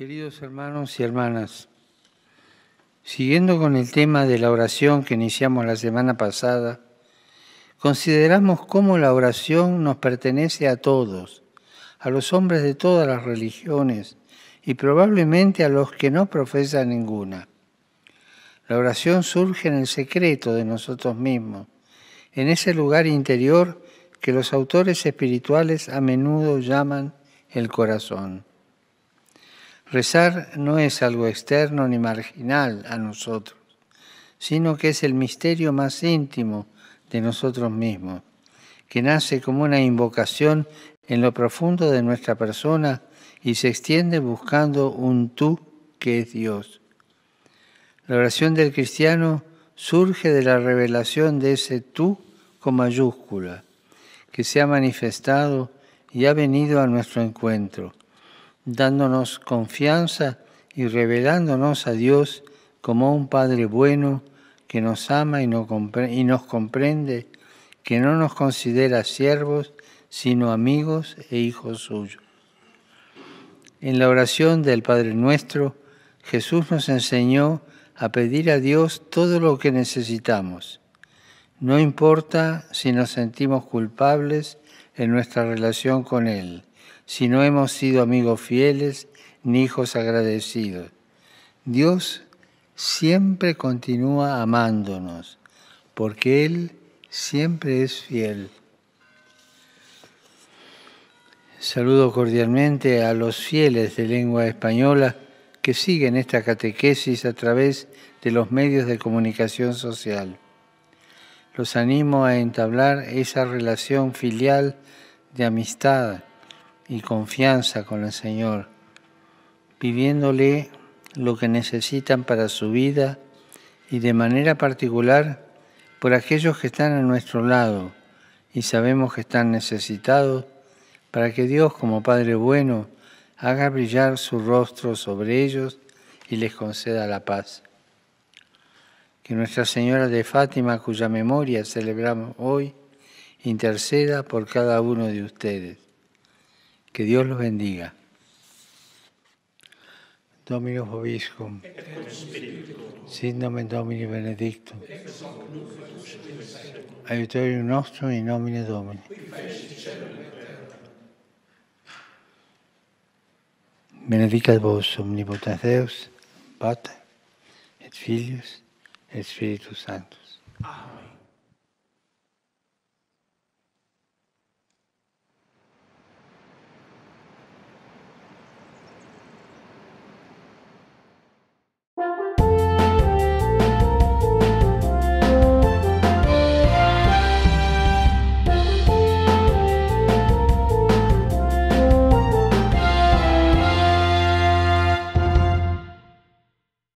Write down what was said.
Queridos hermanos y hermanas, siguiendo con el tema de la oración que iniciamos la semana pasada, consideramos cómo la oración nos pertenece a todos, a los hombres de todas las religiones y probablemente a los que no profesan ninguna. La oración surge en el secreto de nosotros mismos, en ese lugar interior que los autores espirituales a menudo llaman el corazón. Rezar no es algo externo ni marginal a nosotros, sino que es el misterio más íntimo de nosotros mismos, que nace como una invocación en lo profundo de nuestra persona y se extiende buscando un tú que es Dios. La oración del cristiano surge de la revelación de ese tú con mayúscula, que se ha manifestado y ha venido a nuestro encuentro dándonos confianza y revelándonos a Dios como un Padre bueno que nos ama y nos comprende, que no nos considera siervos, sino amigos e hijos suyos. En la oración del Padre Nuestro, Jesús nos enseñó a pedir a Dios todo lo que necesitamos. No importa si nos sentimos culpables en nuestra relación con Él si no hemos sido amigos fieles ni hijos agradecidos. Dios siempre continúa amándonos, porque Él siempre es fiel. Saludo cordialmente a los fieles de lengua española que siguen esta catequesis a través de los medios de comunicación social. Los animo a entablar esa relación filial de amistad y confianza con el Señor, pidiéndole lo que necesitan para su vida y de manera particular por aquellos que están a nuestro lado y sabemos que están necesitados, para que Dios como Padre bueno haga brillar su rostro sobre ellos y les conceda la paz. Que Nuestra Señora de Fátima, cuya memoria celebramos hoy, interceda por cada uno de ustedes. Que Dios los bendiga. Domino Vobiscum, Sin nomen Domini Benedictum. Aiutorium nostrum in nomine Domini. Benedicat vos omnipotens Deus, Pater, et Filius, et Spiritus Sanctus.